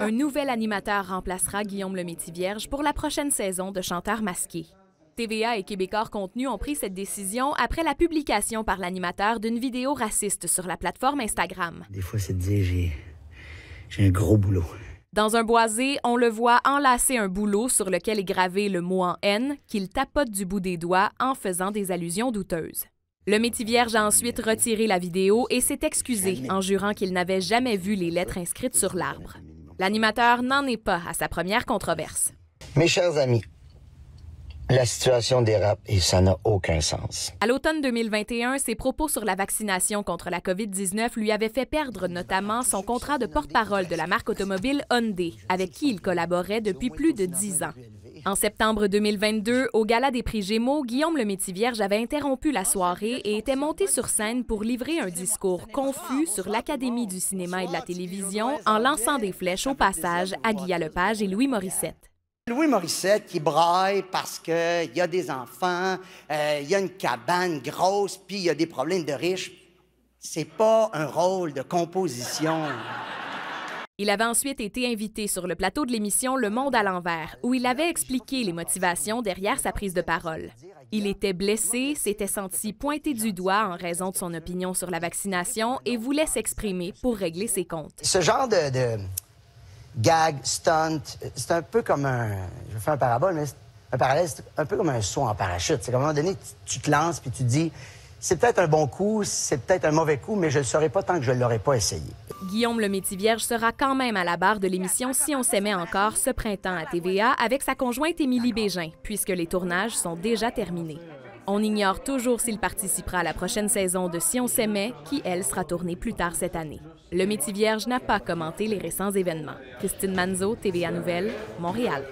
Un nouvel animateur remplacera Guillaume Métis vierge pour la prochaine saison de Chanteurs masqué. TVA et Québécois Contenu ont pris cette décision après la publication par l'animateur d'une vidéo raciste sur la plateforme Instagram. Des fois, c'est dire j'ai, j'ai un gros boulot. Dans un boisé, on le voit enlacer un boulot sur lequel est gravé le mot en N qu'il tapote du bout des doigts en faisant des allusions douteuses. Le vierge a ensuite retiré la vidéo et s'est excusé en jurant qu'il n'avait jamais vu les lettres inscrites sur l'arbre. L'animateur n'en est pas à sa première controverse. Mes chers amis, la situation dérape et ça n'a aucun sens. À l'automne 2021, ses propos sur la vaccination contre la COVID-19 lui avaient fait perdre notamment son contrat de porte-parole de la marque automobile Hyundai, avec qui il collaborait depuis plus de dix ans. En septembre 2022, au Gala des Prix Gémeaux, Guillaume le Vierge avait interrompu la soirée et était monté sur scène pour livrer un discours confus sur l'Académie du cinéma et de la télévision en lançant des flèches au passage à Guilla Lepage et Louis Morissette. Louis Morissette qui braille parce qu'il y a des enfants, il euh, y a une cabane grosse, puis il y a des problèmes de riches. C'est pas un rôle de composition. Il avait ensuite été invité sur le plateau de l'émission Le Monde à l'envers, où il avait expliqué les motivations derrière sa prise de parole. Il était blessé, s'était senti pointé du doigt en raison de son opinion sur la vaccination et voulait s'exprimer pour régler ses comptes. Ce genre de, gag, stunt, c'est un peu comme un... Je faire un parabole, mais un parallèle, c'est un peu comme un saut en parachute. C'est à un moment donné, tu, te lances puis tu dis, c'est peut-être un bon coup, c'est peut-être un mauvais coup, mais je ne le saurais pas tant que je ne l'aurais pas essayé. Guillaume Métis vierge sera quand même à la barre de l'émission Si on s'aimait encore ce printemps à TVA avec sa conjointe Émilie Bégin, puisque les tournages sont déjà terminés. On ignore toujours s'il participera à la prochaine saison de Si on s'aimait, qui, elle, sera tournée plus tard cette année. Le Métis Vierge n'a pas commenté les récents événements. Christine Manzo, TVA Nouvelle, Montréal.